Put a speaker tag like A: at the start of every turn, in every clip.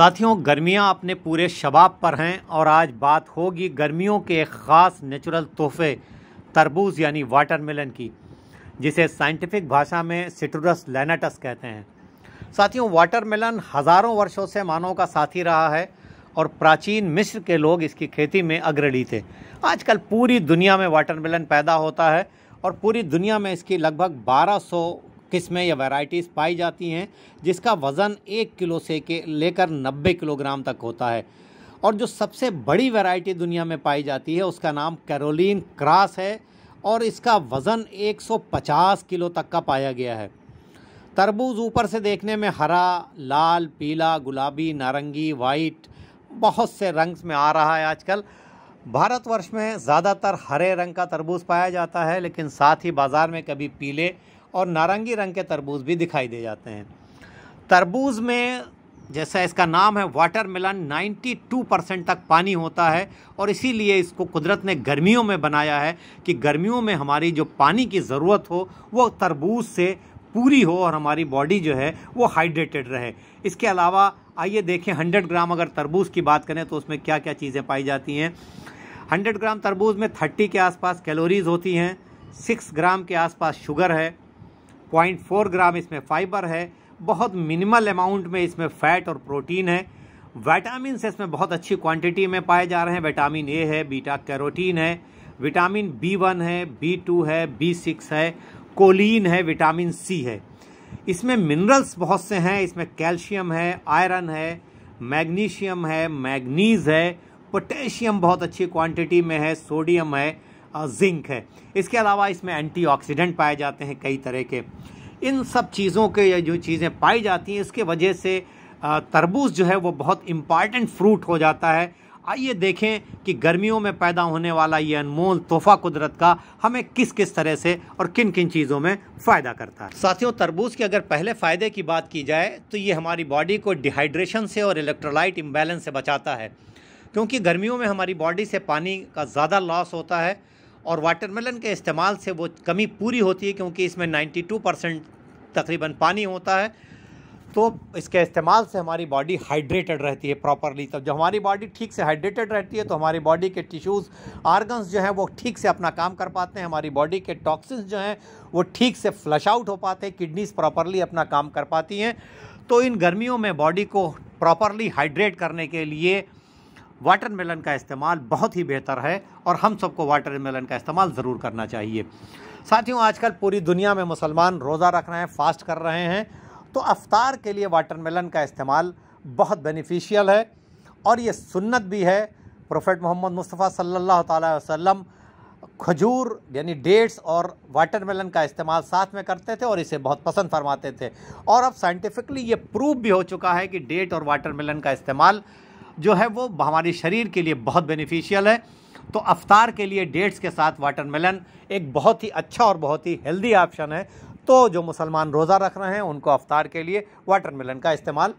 A: साथियों गर्मियां अपने पूरे शबाब पर हैं और आज बात होगी गर्मियों के एक ख़ास नेचुरल तोहफे तरबूज यानी वाटरमेलन की जिसे साइंटिफिक भाषा में सिट्रस लैनाटस कहते हैं साथियों वाटरमेलन हज़ारों वर्षों से मानव का साथी रहा है और प्राचीन मिस्र के लोग इसकी खेती में अग्रणी थे आजकल पूरी दुनिया में वाटरमेलन पैदा होता है और पूरी दुनिया में इसकी लगभग 1200 किस्में या वैरायटीज़ पाई जाती हैं जिसका वज़न एक किलो से के लेकर नब्बे किलोग्राम तक होता है और जो सबसे बड़ी वैरायटी दुनिया में पाई जाती है उसका नाम कैरोलिन क्रास है और इसका वज़न 150 किलो तक का पाया गया है तरबूज ऊपर से देखने में हरा लाल पीला गुलाबी नारंगी वाइट बहुत से रंग में आ रहा है आजकल भारतवर्ष में ज़्यादातर हरे रंग का तरबूज पाया जाता है लेकिन साथ ही बाज़ार में कभी पीले और नारंगी रंग के तरबूज भी दिखाई दे जाते हैं तरबूज में जैसा इसका नाम है वाटर मिलन 92 परसेंट तक पानी होता है और इसीलिए इसको कुदरत ने गर्मियों में बनाया है कि गर्मियों में हमारी जो पानी की ज़रूरत हो वो तरबूज से पूरी हो और हमारी बॉडी जो है वो हाइड्रेटेड रहे इसके अलावा आइए देखें 100 ग्राम अगर तरबूज की बात करें तो उसमें क्या क्या चीज़ें पाई जाती हैं हंड्रेड ग्राम तरबूज में थर्टी के आसपास कैलोरीज होती हैं सिक्स ग्राम के आसपास शुगर है पॉइंट फोर ग्राम इसमें फाइबर है बहुत मिनिमल अमाउंट में इसमें फैट और प्रोटीन है वाइटामिन इसमें बहुत अच्छी क्वांटिटी में पाए जा रहे हैं विटामिन ए है बीटा कैरोटीन है विटामिन बी वन है बी टू है बी सिक्स है कोलिन है विटामिन सी है इसमें मिनरल्स बहुत से हैं इसमें कैल्शियम है आयरन है मैग्नीशियम है मैग्नीज है पोटेशियम बहुत अच्छी क्वांटिटी में है सोडियम है जिंक है इसके अलावा इसमें एंटीऑक्सीडेंट पाए जाते हैं कई तरह के इन सब चीज़ों के जो चीज़ें पाई जाती हैं इसके वजह से तरबूज जो है वो बहुत इम्पॉर्टेंट फ्रूट हो जाता है आइए देखें कि गर्मियों में पैदा होने वाला ये अनमोल तोहफा कुदरत का हमें किस किस तरह से और किन किन चीज़ों में फ़ायदा करता है साथियों तरबूज के अगर पहले फ़ायदे की बात की जाए तो ये हमारी बॉडी को डिहाइड्रेशन से और इलेक्ट्रोलाइट इम्बेलेंस से बचाता है क्योंकि गर्मियों में हमारी बॉडी से पानी का ज़्यादा लॉस होता है और वाटरमेलन के इस्तेमाल से वो कमी पूरी होती है क्योंकि इसमें 92 परसेंट तकरीबन पानी होता है तो इसके इस्तेमाल से हमारी बॉडी हाइड्रेटेड रहती है प्रॉपरली तब तो जब हमारी बॉडी ठीक से हाइड्रेटेड रहती है तो हमारी बॉडी के टिश्यूज़ आर्गन्स जो हैं वो ठीक से अपना काम कर पाते हैं हमारी बॉडी के टॉक्सिन जो हैं वो ठीक से फ्लश आउट हो पाते हैं किडनीज प्रॉपरली अपना काम कर पाती हैं तो इन गर्मियों में बॉडी को प्रॉपरली हाइड्रेट करने के लिए वाटरमेलन का इस्तेमाल बहुत ही बेहतर है और हम सबको वाटरमेलन का इस्तेमाल ज़रूर करना चाहिए साथियों आजकल पूरी दुनिया में मुसलमान रोज़ा रख रहे हैं फास्ट कर रहे हैं तो अफ्तार के लिए वाटरमेलन का इस्तेमाल बहुत बेनिफिशियल है और ये सुन्नत भी है प्रोफेट मोहम्मद मुस्तफ़ा सल्ला अलैहि खजूर यानी डेट्स और वाटरमेलन का इस्तेमाल साथ में करते थे और इसे बहुत पसंद फरमाते थे और अब साइंटिफिकली ये प्रूव भी हो चुका है कि डेट और वाटरमेलन का इस्तेमाल जो है वो हमारे शरीर के लिए बहुत बेनिफिशियल है तो अफ्तार के लिए डेट्स के साथ वाटरमेलन एक बहुत ही अच्छा और बहुत ही हेल्दी ऑप्शन है तो जो मुसलमान रोज़ा रख रहे हैं उनको अफ्तार के लिए वाटरमेलन का इस्तेमाल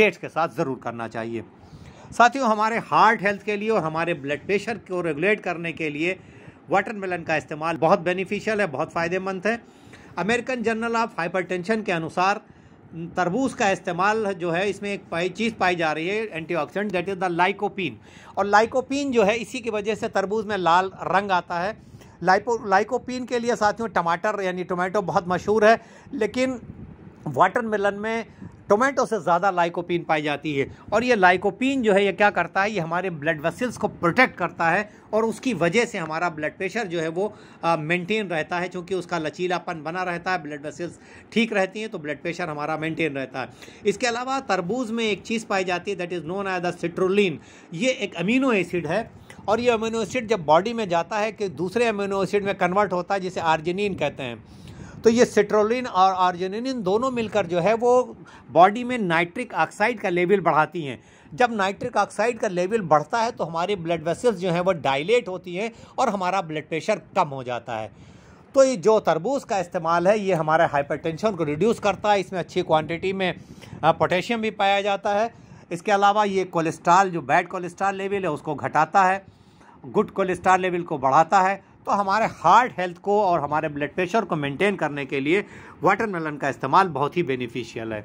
A: डेट्स के साथ ज़रूर करना चाहिए साथियों हमारे हार्ट हेल्थ के लिए और हमारे ब्लड प्रेशर को रेगुलेट करने के लिए वाटरमेलन का इस्तेमाल बहुत बेनिफिशियल है बहुत फ़ायदेमंद है अमेरिकन जर्नल ऑफ हाइपरटेंशन के अनुसार तरबूज का इस्तेमाल जो है इसमें एक पाई चीज़ पाई जा रही है antioxidant that is the lycopene और लाइकोपिन जो है इसी की वजह से तरबूज में लाल रंग आता है लाइपो लाइकोपिन के लिए साथियों टमाटर यानी टोमेटो बहुत मशहूर है लेकिन वाटर मिलन में टोमेटो से ज़्यादा लाइकोपीन पाई जाती है और ये लाइकोपीन जो है ये क्या करता है ये हमारे ब्लड वेसल्स को प्रोटेक्ट करता है और उसकी वजह से हमारा ब्लड प्रेशर जो है वो मेंटेन रहता है क्योंकि उसका लचीलापन बना रहता है ब्लड वेसल्स ठीक रहती हैं तो ब्लड प्रेशर हमारा मेंटेन रहता है इसके अलावा तरबूज में एक चीज़ पाई जाती है that is known as the citrulline ये एक अमीनो एसिड है और ये अमीनो एसिड जब बॉडी में जाता है कि दूसरे अमीनो एसिड में कन्वर्ट होता है जिसे आर्जिनिन कहते हैं तो ये सिट्रोलिन और आर्जेनिन दोनों मिलकर जो है वो बॉडी में नाइट्रिक ऑक्साइड का लेवल बढ़ाती हैं जब नाइट्रिक ऑक्साइड का लेवल बढ़ता है तो हमारे ब्लड वेसल्स जो हैं वो डायलेट होती हैं और हमारा ब्लड प्रेशर कम हो जाता है तो ये जो तरबूज का इस्तेमाल है ये हमारे हाइपरटेंशन को रिड्यूस करता है इसमें अच्छी क्वांटिटी में पोटेशियम भी पाया जाता है इसके अलावा ये कोलेस्ट्रॉल जो बैड कोलेस्ट्रॉल लेवल है उसको घटाता है गुड कोलेस्ट्रॉल लेवल को बढ़ाता है तो हमारे हार्ट हेल्थ को और हमारे ब्लड प्रेशर को मेंटेन करने के लिए वाटरमेलन का इस्तेमाल बहुत ही बेनिफिशियल है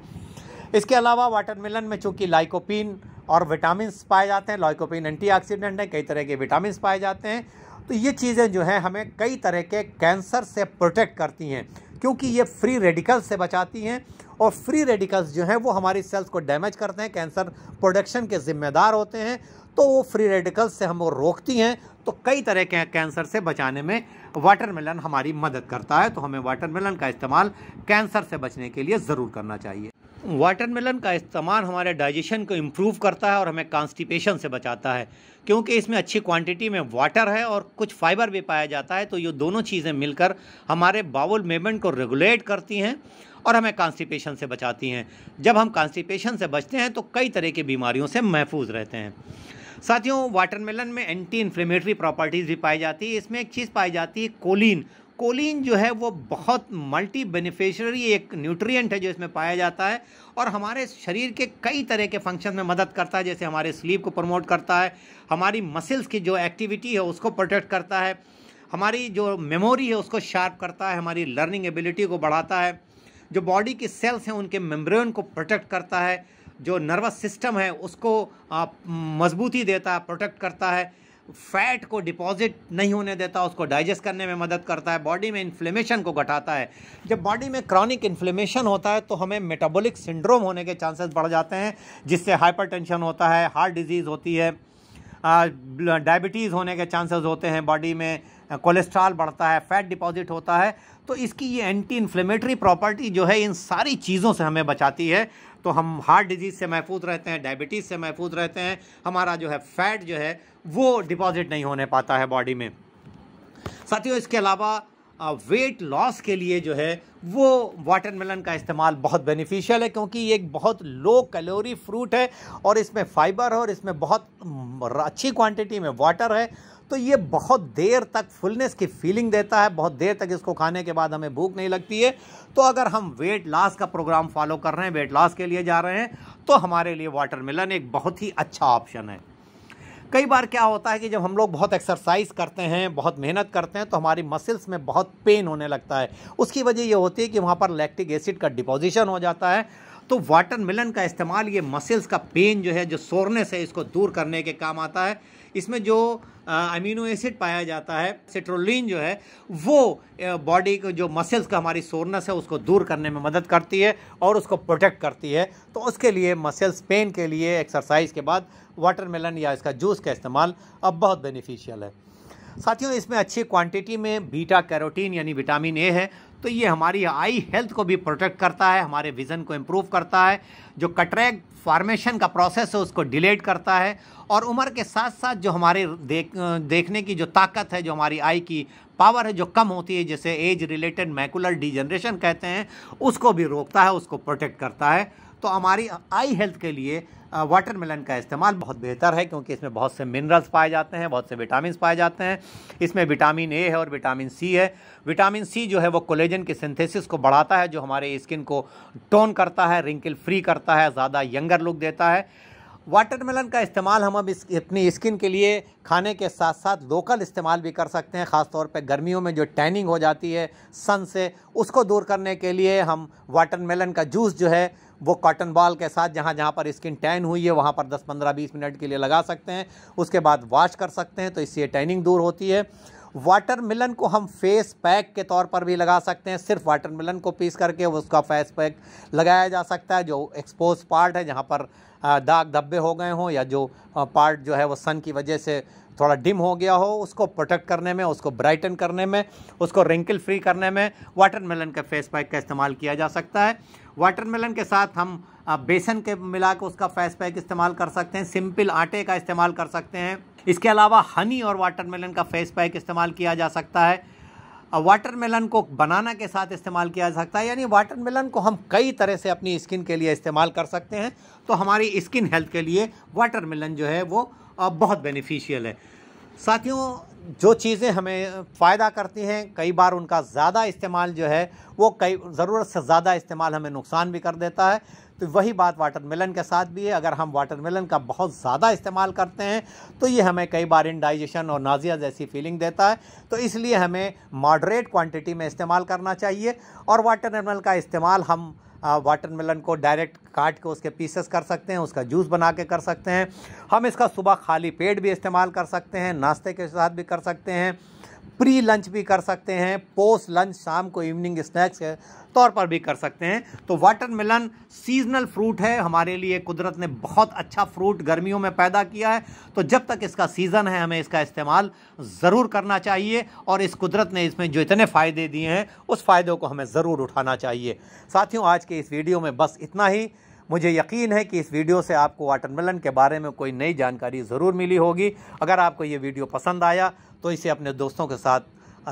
A: इसके अलावा वाटरमेलन में चूँकि लाइकोपिन और विटामिन पाए जाते हैं लाइकोपिन एंटीऑक्सीडेंट हैं कई तरह के विटामिन पाए जाते हैं तो ये चीज़ें जो हैं हमें कई तरह के कैंसर से प्रोटेक्ट करती हैं क्योंकि ये फ्री रेडिकल्स से बचाती हैं और फ्री रेडिकल्स जो हैं वो हमारी सेल्स को डैमेज करते हैं कैंसर प्रोडक्शन के ज़िम्मेदार होते हैं तो वो फ्री रेडिकल्स से वो रोकती हैं तो कई तरह के कैंसर से बचाने में वाटरमेलन हमारी मदद करता है तो हमें वाटरमेलन का इस्तेमाल कैंसर से बचने के लिए ज़रूर करना चाहिए वाटरमेलन का इस्तेमाल हमारे डाइजेशन को इम्प्रूव करता है और हमें कॉन्स्टिपेशन से बचाता है क्योंकि इसमें अच्छी क्वांटिटी में वाटर है और कुछ फाइबर भी पाया जाता है तो ये दोनों चीज़ें मिलकर हमारे बाउल मेमेंट को रेगुलेट करती हैं और हमें कॉन्स्टिपेशन से बचाती हैं जब हम कॉन्स्टिपेशन से बचते हैं तो कई तरह की बीमारियों से महफूज रहते हैं साथियों वाटरमेलन में एंटी इन्फ्लेमेटरी प्रॉपर्टीज़ भी पाई जाती है इसमें एक चीज़ पाई जाती है कोलिन कोलिन जो है वो बहुत मल्टी बेनिफिशरी एक न्यूट्रिएंट है जो इसमें पाया जाता है और हमारे शरीर के कई तरह के फंक्शन में मदद करता है जैसे हमारे स्लीप को प्रमोट करता है हमारी मसल्स की जो एक्टिविटी है उसको प्रोटेक्ट करता है हमारी जो मेमोरी है उसको शार्प करता है हमारी लर्निंग एबिलिटी को बढ़ाता है जो बॉडी की सेल्स हैं उनके मेम्ब्रेन को प्रोटेक्ट करता है जो नर्वस सिस्टम है उसको मजबूती देता है प्रोटेक्ट करता है फैट को डिपॉजिट नहीं होने देता उसको डाइजेस्ट करने में मदद करता है बॉडी में इन्फ्लेमेशन को घटाता है जब बॉडी में क्रॉनिक इन्फ्लेमेशन होता है तो हमें मेटाबॉलिक सिंड्रोम होने के चांसेस बढ़ जाते हैं जिससे हाइपरटेंशन होता है हार्ट डिजीज़ होती है डायबिटीज़ होने के चांसेस होते हैं बॉडी में कोलेस्ट्रॉल बढ़ता है फैट डिपॉजिट होता है तो इसकी ये एंटी इन्फ्लेमेटरी प्रॉपर्टी जो है इन सारी चीज़ों से हमें बचाती है तो हम हार्ट डिजीज़ से महफूज रहते हैं डायबिटीज़ से महफूज रहते हैं हमारा जो है फैट जो है वो डिपॉजिट नहीं होने पाता है बॉडी में साथियों इसके अलावा वेट लॉस के लिए जो है वो वाटरमेलन का इस्तेमाल बहुत बेनिफिशियल है क्योंकि ये एक बहुत लो कैलोरी फ्रूट है और इसमें फाइबर है और इसमें बहुत अच्छी क्वांटिटी में वाटर है तो ये बहुत देर तक फुलनेस की फीलिंग देता है बहुत देर तक इसको खाने के बाद हमें भूख नहीं लगती है तो अगर हम वेट लॉस का प्रोग्राम फॉलो कर रहे हैं वेट लॉस के लिए जा रहे हैं तो हमारे लिए वाटरमेलन एक बहुत ही अच्छा ऑप्शन है कई बार क्या होता है कि जब हम लोग बहुत एक्सरसाइज करते हैं बहुत मेहनत करते हैं तो हमारी मसल्स में बहुत पेन होने लगता है उसकी वजह ये होती है कि वहाँ पर लैक्टिक एसिड का डिपोजिशन हो जाता है तो वाटर मिलन का इस्तेमाल ये मसल्स का पेन जो है जो सोरनेस है इसको दूर करने के काम आता है इसमें जो अमीनो एसिड पाया जाता है सिट्रोलिन जो है वो बॉडी को जो मसल्स का हमारी सोरनेस है उसको दूर करने में मदद करती है और उसको प्रोटेक्ट करती है तो उसके लिए मसल्स पेन के लिए एक्सरसाइज के बाद वाटरमेलन या इसका जूस का इस्तेमाल अब बहुत बेनिफिशियल है साथियों इसमें अच्छी क्वांटिटी में बीटा कैरोटीन यानी विटामिन ए है तो ये हमारी आई हेल्थ को भी प्रोटेक्ट करता है हमारे विज़न को इम्प्रूव करता है जो कटरेक फार्मेशन का प्रोसेस है उसको डिलेट करता है और उम्र के साथ साथ जो हमारे देख देखने की जो ताकत है जो हमारी आई की पावर है जो कम होती है जैसे एज रिलेटेड मैकुलर डिजनरेशन कहते हैं उसको भी रोकता है उसको प्रोटेक्ट करता है तो हमारी आई हेल्थ के लिए वाटर मेलन का इस्तेमाल बहुत बेहतर है क्योंकि इसमें बहुत से मिनरल्स पाए जाते हैं बहुत से विटामिन पाए जाते हैं इसमें विटामिन ए है और विटामिन सी है विटामिन सी जो है वो कोलेजन के सिंथेसिस को बढ़ाता है जो हमारे स्किन को टोन करता है रिंकल फ्री करता है ज़्यादा यंगर लुक देता है वाटरमेलन का इस्तेमाल हम अब इस, अपनी स्किन के लिए खाने के साथ साथ लोकल इस्तेमाल भी कर सकते हैं ख़ास तौर पर गर्मियों में जो टैनिंग हो जाती है सन से उसको दूर करने के लिए हम वाटरमेलन का जूस जो है वो कॉटन बॉल के साथ जहाँ जहाँ पर स्किन टैन हुई है वहाँ पर 10 15 20 मिनट के लिए लगा सकते हैं उसके बाद वॉश कर सकते हैं तो इससे टैनिंग दूर होती है वाटरमेलन को हम फेस पैक के तौर पर भी लगा सकते हैं सिर्फ मिलन को पीस करके उसका फेस पैक लगाया जा सकता है जो एक्सपोज पार्ट है जहाँ पर दाग धब्बे हो गए हों या जो पार्ट जो है वो सन की वजह से थोड़ा डिम हो गया हो उसको प्रोटेक्ट करने में उसको ब्राइटन करने में उसको रिंकल फ्री करने में वाटरमेलन का फेस पैक का इस्तेमाल किया जा सकता है वाटरमेलन के साथ हम बेसन के मिला के उसका फेस पैक इस्तेमाल कर सकते हैं सिंपल आटे का इस्तेमाल कर सकते हैं इसके अलावा हनी और वाटरमेलन का फेस पैक इस्तेमाल किया जा सकता है वाटरमेलन को बनाना के साथ इस्तेमाल किया जा सकता है यानी वाटरमेलन को हम कई तरह से अपनी स्किन के लिए इस्तेमाल कर सकते हैं तो हमारी स्किन हेल्थ के लिए वाटरमेलन जो है वो बहुत बेनिफिशियल है साथियों जो चीज़ें हमें फ़ायदा करती हैं कई बार उनका ज़्यादा इस्तेमाल जो है वो कई ज़रूरत से ज़्यादा इस्तेमाल हमें नुकसान भी कर देता है तो वही बात वाटर मेलन के साथ भी है अगर हम वाटर मेलन का बहुत ज़्यादा इस्तेमाल करते हैं तो ये हमें कई बार इंडाइजेशन और नाजिया जैसी फीलिंग देता है तो इसलिए हमें मॉडरेट क्वांटिटी में इस्तेमाल करना चाहिए और वाटर मेलन का इस्तेमाल हम वाटरमेलन को डायरेक्ट काट के उसके पीसेस कर सकते हैं उसका जूस बना के कर सकते हैं हम इसका सुबह खाली पेट भी इस्तेमाल कर सकते हैं नाश्ते के साथ भी कर सकते हैं प्री लंच भी कर सकते हैं पोस्ट लंच शाम को इवनिंग स्नैक्स के तौर पर भी कर सकते हैं तो वाटर मेलन सीजनल फ्रूट है हमारे लिए कुदरत ने बहुत अच्छा फ्रूट गर्मियों में पैदा किया है तो जब तक इसका सीज़न है हमें इसका इस्तेमाल ज़रूर करना चाहिए और इस कुदरत ने इसमें जो इतने फ़ायदे दिए हैं उस फ़ायदों को हमें ज़रूर उठाना चाहिए साथियों आज के इस वीडियो में बस इतना ही मुझे यकीन है कि इस वीडियो से आपको वाटरमेलन के बारे में कोई नई जानकारी ज़रूर मिली होगी अगर आपको ये वीडियो पसंद आया तो इसे अपने दोस्तों के साथ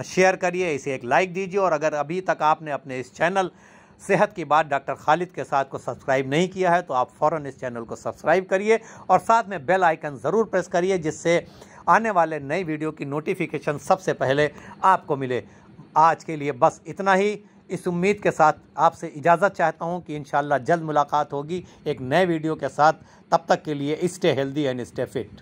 A: शेयर करिए इसे एक लाइक दीजिए और अगर अभी तक आपने अपने इस चैनल सेहत की बात डॉक्टर खालिद के साथ को सब्सक्राइब नहीं किया है तो आप फ़ौर इस चैनल को सब्सक्राइब करिए और साथ में बेल आइकन ज़रूर प्रेस करिए जिससे आने वाले नई वीडियो की नोटिफिकेशन सबसे पहले आपको मिले आज के लिए बस इतना ही इस उम्मीद के साथ आपसे इजाज़त चाहता हूँ कि इन जल्द मुलाकात होगी एक नए वीडियो के साथ तब तक के लिए stay healthy and stay fit